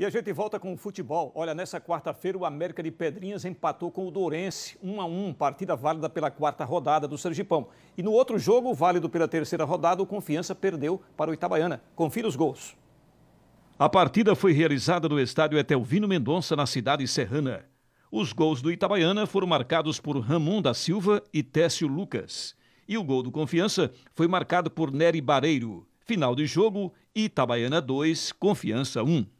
E a gente volta com o futebol. Olha, nessa quarta-feira o América de Pedrinhas empatou com o Dourense 1 a 1, partida válida pela quarta rodada do Sergipão. E no outro jogo, válido pela terceira rodada, o Confiança perdeu para o Itabaiana. Confira os gols. A partida foi realizada no estádio Etelvino Mendonça, na cidade serrana. Os gols do Itabaiana foram marcados por Ramon da Silva e Técio Lucas. E o gol do Confiança foi marcado por Nery Bareiro. Final de jogo, Itabaiana 2, Confiança 1.